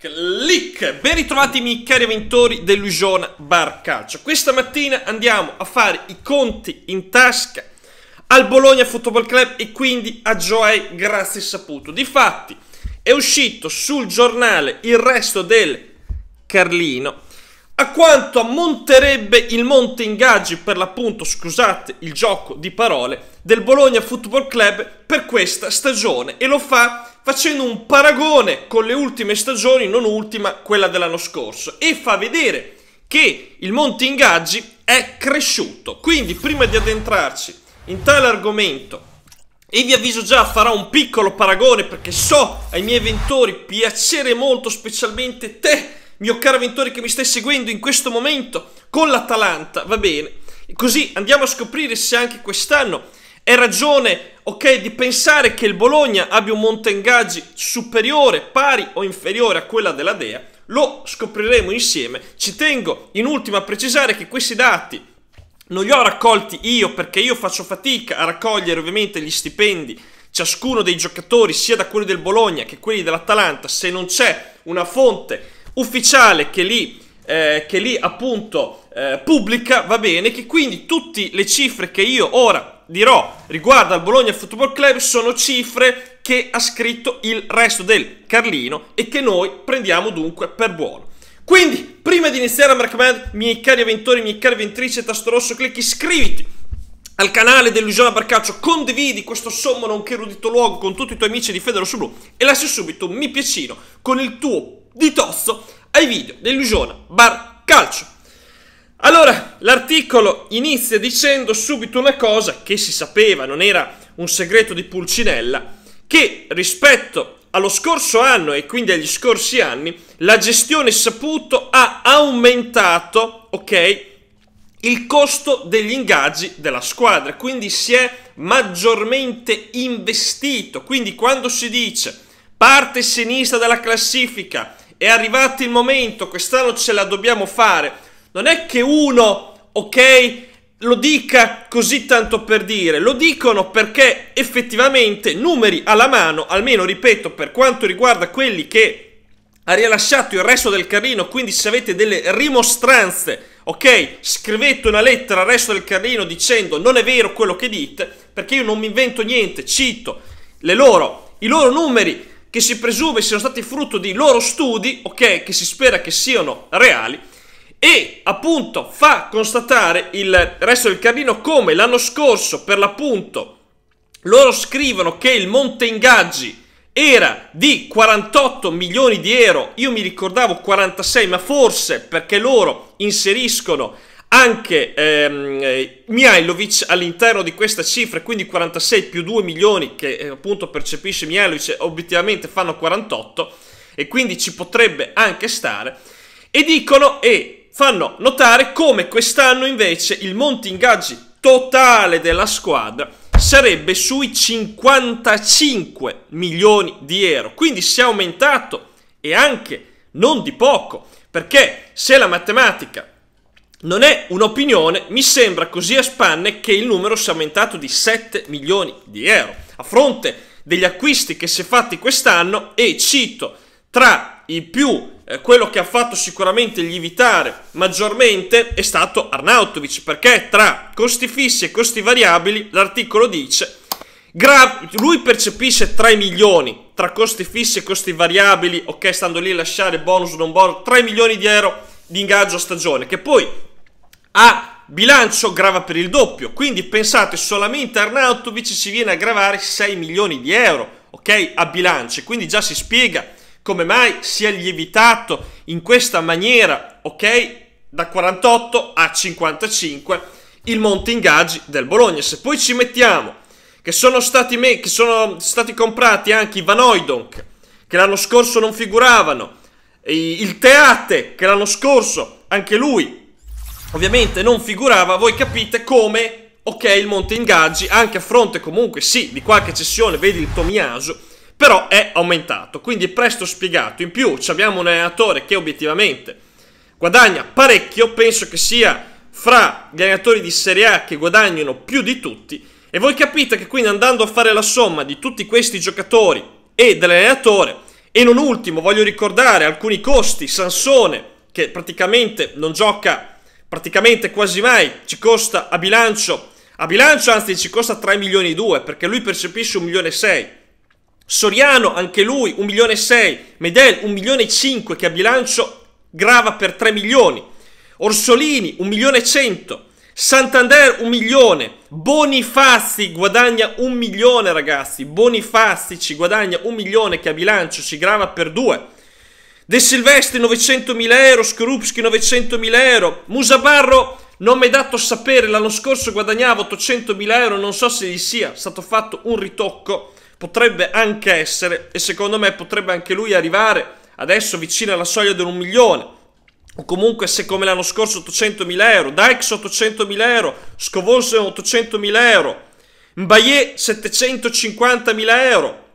Click! Ben ritrovati miei cari avventori dell'Usion Bar Calcio. Questa mattina andiamo a fare i conti in tasca al Bologna Football Club e quindi a Joey Grazie Saputo. Difatti è uscito sul giornale il resto del Carlino a quanto ammonterebbe il monte ingaggi per l'appunto, scusate il gioco di parole, del Bologna Football Club per questa stagione e lo fa facendo un paragone con le ultime stagioni, non ultima, quella dell'anno scorso, e fa vedere che il monte ingaggi è cresciuto. Quindi prima di addentrarci in tale argomento, e vi avviso già, farò un piccolo paragone perché so ai miei avventori piacere molto, specialmente te, mio caro avventore che mi stai seguendo in questo momento con l'Atalanta, va bene. Così andiamo a scoprire se anche quest'anno è ragione, ok, di pensare che il Bologna abbia un monte ingaggi superiore, pari o inferiore a quella della Dea, lo scopriremo insieme. Ci tengo in ultimo a precisare che questi dati non li ho raccolti io perché io faccio fatica a raccogliere ovviamente gli stipendi ciascuno dei giocatori, sia da quelli del Bologna che quelli dell'Atalanta, se non c'è una fonte ufficiale che li eh, che lì appunto eh, pubblica, va bene, che quindi tutte le cifre che io ora dirò riguardo al Bologna Football Club sono cifre che ha scritto il resto del Carlino e che noi prendiamo dunque per buono. Quindi, prima di iniziare, mi raccomando, miei cari avventori, miei cari avventrici, tasto rosso, clicchi iscriviti al canale dell'Usione Barcaccio, condividi questo sommo nonché erudito luogo con tutti i tuoi amici di Federo su Blu e lascia subito un mi piacino con il tuo di tozzo ai video del Lugiona Bar Calcio. Allora, l'articolo inizia dicendo subito una cosa che si sapeva, non era un segreto di Pulcinella, che rispetto allo scorso anno e quindi agli scorsi anni la gestione saputo ha aumentato, ok, il costo degli ingaggi della squadra, quindi si è maggiormente investito. Quindi quando si dice parte sinistra della classifica è arrivato il momento, quest'anno ce la dobbiamo fare. Non è che uno, ok, lo dica così tanto per dire, lo dicono perché effettivamente numeri alla mano, almeno ripeto, per quanto riguarda quelli che ha rilasciato il resto del carrino, quindi se avete delle rimostranze, ok, scrivete una lettera al resto del carrino dicendo non è vero quello che dite, perché io non mi invento niente, cito le loro, i loro numeri che si presume siano stati frutto di loro studi, ok, che si spera che siano reali, e appunto fa constatare il resto del Carlino come l'anno scorso, per l'appunto, loro scrivono che il monte ingaggi era di 48 milioni di euro, io mi ricordavo 46, ma forse perché loro inseriscono anche ehm, Mihailovic all'interno di questa cifra, quindi 46 più 2 milioni che eh, appunto percepisce Mihailovic, obiettivamente fanno 48 e quindi ci potrebbe anche stare. E dicono e fanno notare come quest'anno invece il monte ingaggi totale della squadra sarebbe sui 55 milioni di euro. Quindi si è aumentato e anche non di poco, perché se la matematica non è un'opinione, mi sembra così a spanne che il numero sia aumentato di 7 milioni di euro, a fronte degli acquisti che si è fatti quest'anno e cito tra i più eh, quello che ha fatto sicuramente lievitare maggiormente è stato Arnautovic perché tra costi fissi e costi variabili l'articolo dice lui percepisce 3 milioni tra costi fissi e costi variabili, ok, stando lì a lasciare bonus non bonus, 3 milioni di euro di ingaggio a stagione, che poi a bilancio grava per il doppio, quindi pensate solamente Arnautovic si viene a gravare 6 milioni di euro, ok? A bilancio, quindi già si spiega come mai si è lievitato in questa maniera, ok? Da 48 a 55 il monte ingaggi del Bologna. Se poi ci mettiamo che sono stati, me- che sono stati comprati anche i Vanoidonk, che l'anno scorso non figuravano, il Teate, che l'anno scorso anche lui ovviamente non figurava, voi capite come... Ok, il Monte Ingaggi, anche a fronte comunque sì di qualche cessione, vedi il Tomiaso, però è aumentato, quindi è presto spiegato. In più abbiamo un allenatore che obiettivamente guadagna parecchio, penso che sia fra gli allenatori di Serie A che guadagnano più di tutti e voi capite che quindi andando a fare la somma di tutti questi giocatori e dell'allenatore e non ultimo voglio ricordare alcuni costi, Sansone che praticamente non gioca praticamente quasi mai ci costa a bilancio, a bilancio anzi ci costa 3 milioni e 2 perché lui percepisce 1 milione e 6. Soriano anche lui 1 milione e 6, Medel 1 milione e 5 che a bilancio grava per 3 milioni, Orsolini 1 milione e 100, Santander 1 milione, Bonifazzi guadagna 1 milione ragazzi, Bonifazzi ci guadagna 1 milione che a bilancio ci grava per 2 De Silvestri 900.000 euro, Skrupski 900.000 euro, Musabarro non mi è dato sapere, l'anno scorso guadagnavo 800.000 euro, non so se gli sia stato fatto un ritocco, potrebbe anche essere e secondo me potrebbe anche lui arrivare adesso vicino alla soglia dell'un milione. O comunque se come l'anno scorso 800.000 euro, Dax 800.000 euro, Scovolse 800.000 euro, Mbaye 750.000 euro,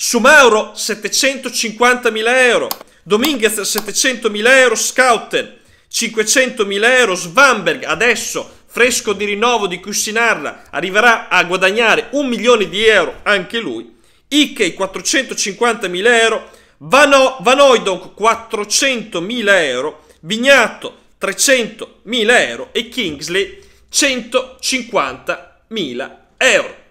su Mauro 750.000 euro, Dominguez 700.000 euro, Scouten 500.000 euro, Svanberg adesso fresco di rinnovo di Cussinarla arriverà a guadagnare un milione di euro anche lui, Ikei 450.000 euro, Vano, Vanoidonk 400.000 euro, Vignato 300.000 euro e Kingsley 150.000 euro.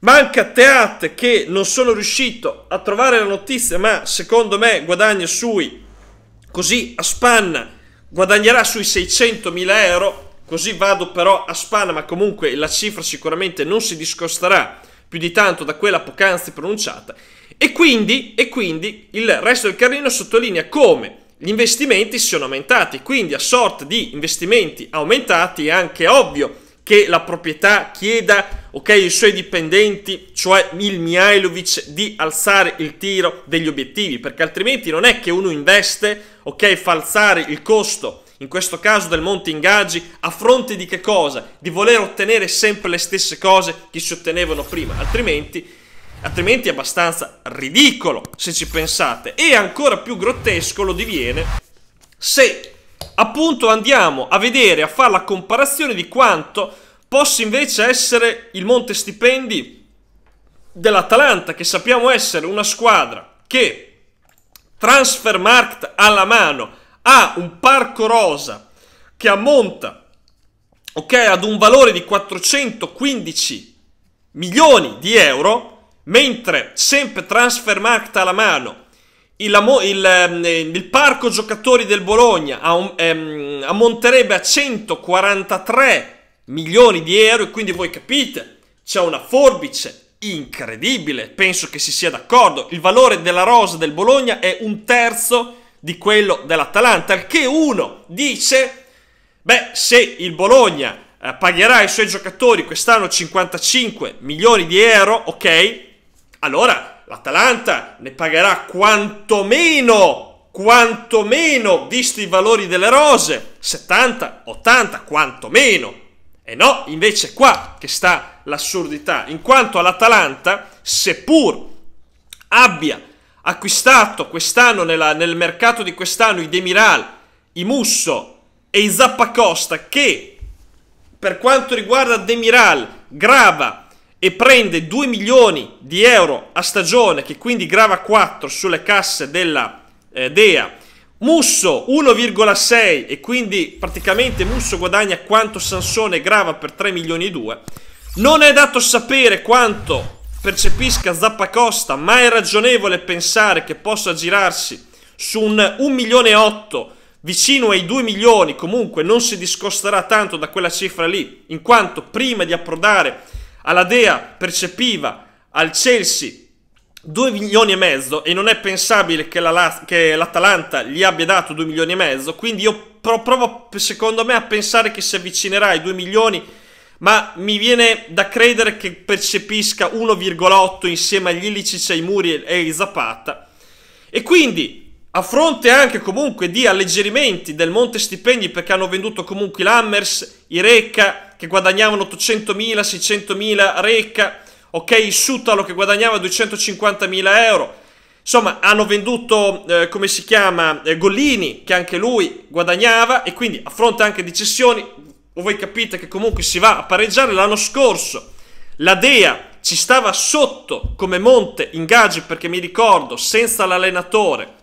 Manca Teat che non sono riuscito a trovare la notizia, ma secondo me guadagna sui, così a spanna, guadagnerà sui 600.000 euro, così vado però a spanna, ma comunque la cifra sicuramente non si discosterà più di tanto da quella poc'anzi pronunciata. E quindi, e quindi il resto del carrino sottolinea come gli investimenti siano aumentati, quindi a sorte di investimenti aumentati è anche ovvio che la proprietà chieda ok, i suoi dipendenti, cioè il Mihailovic, di alzare il tiro degli obiettivi, perché altrimenti non è che uno investe, ok, fa alzare il costo, in questo caso del monte ingaggi, a fronte di che cosa? Di voler ottenere sempre le stesse cose che si ottenevano prima, altrimenti, altrimenti è abbastanza ridicolo se ci pensate, e ancora più grottesco lo diviene se appunto andiamo a vedere, a fare la comparazione di quanto possa invece essere il monte stipendi dell'Atalanta, che sappiamo essere una squadra che transfermarkt alla mano ha un parco rosa che ammonta ok, ad un valore di 415 milioni di euro, mentre sempre Transfermarkt alla mano il, il, ehm, il, parco giocatori del Bologna ehm, ammonterebbe a 143 milioni milioni di euro e quindi voi capite, c'è una forbice incredibile, penso che si sia d'accordo, il valore della rosa del Bologna è un terzo di quello dell'Atalanta, al che uno dice, beh se il Bologna eh, pagherà i suoi giocatori quest'anno 55 milioni di euro, ok, allora l'Atalanta ne pagherà quantomeno quantomeno, visti i valori delle rose, 70, 80, quantomeno. E no, invece qua che sta l'assurdità, in quanto l'Atalanta, seppur abbia acquistato quest'anno nel mercato di quest'anno i Demiral, i Musso e i Zappacosta che per quanto riguarda Demiral grava e prende 2 milioni di euro a stagione che quindi grava 4 sulle casse della eh, DEA Musso 1,6 e quindi praticamente Musso guadagna quanto Sansone grava per 3 milioni e 2. Non è dato sapere quanto percepisca Zappacosta, ma è ragionevole pensare che possa girarsi su un 1 milione e 8 vicino ai 2 milioni, comunque non si discosterà tanto da quella cifra lì, in quanto prima di approdare alla Dea percepiva al Chelsea 2 milioni e mezzo e non è pensabile che, la, che l'Atalanta gli abbia dato 2 milioni e mezzo, quindi io pro, provo secondo me a pensare che si avvicinerà ai 2 milioni, ma mi viene da credere che percepisca 1,8 insieme agli Illicic, ai Muri e ai Zapata. E quindi, a fronte anche comunque di alleggerimenti del monte stipendi, perché hanno venduto comunque i Lammers, i Recca, che guadagnavano 800.000, 600.000 Recca, ok? Il Sutalo che guadagnava 250.000 euro. Insomma, hanno venduto, eh, come si chiama, eh, Gollini, che anche lui guadagnava, e quindi a fronte anche di cessioni, voi capite che comunque si va a pareggiare l'anno scorso. La Dea ci stava sotto come monte in gaggi, perché mi ricordo, senza l'allenatore,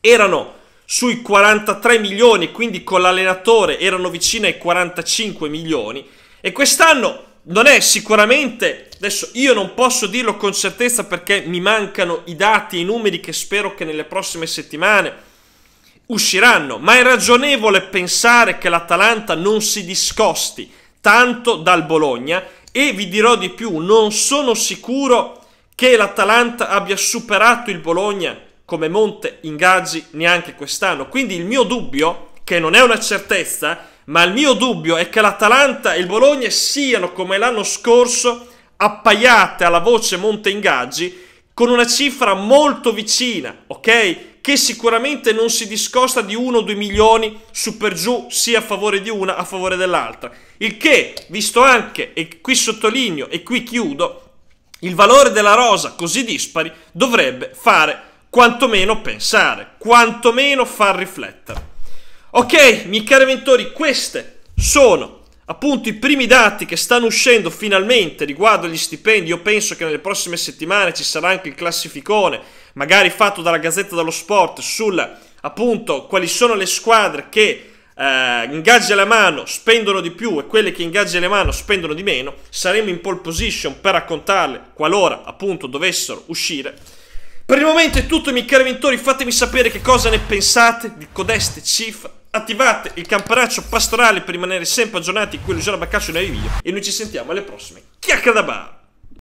erano sui 43 milioni, quindi con l'allenatore erano vicine ai 45 milioni, e quest'anno non è sicuramente Adesso io non posso dirlo con certezza perché mi mancano i dati e i numeri che spero che nelle prossime settimane usciranno, ma è ragionevole pensare che l'Atalanta non si discosti tanto dal Bologna e vi dirò di più, non sono sicuro che l'Atalanta abbia superato il Bologna come monte ingaggi neanche quest'anno. Quindi il mio dubbio, che non è una certezza, ma il mio dubbio è che l'Atalanta e il Bologna siano come l'anno scorso appaiate alla voce monte ingaggi con una cifra molto vicina, ok? Che sicuramente non si discosta di 1 o 2 milioni su per giù sia a favore di una a favore dell'altra. Il che, visto anche, e qui sottolineo e qui chiudo, il valore della rosa così dispari dovrebbe fare quantomeno pensare, quantomeno far riflettere. Ok, miei cari mentori, queste sono appunto i primi dati che stanno uscendo finalmente riguardo agli stipendi, io penso che nelle prossime settimane ci sarà anche il classificone, magari fatto dalla Gazzetta dello Sport, sul appunto quali sono le squadre che eh, ingaggia la mano spendono di più e quelle che ingaggia la mano spendono di meno, saremo in pole position per raccontarle qualora appunto dovessero uscire. Per il momento è tutto, miei cari ventori, fatemi sapere che cosa ne pensate di codeste cifre attivate il campanaccio pastorale per rimanere sempre aggiornati in quell'usura baccaccio nei video e noi ci sentiamo alle prossime chiacchiere da bar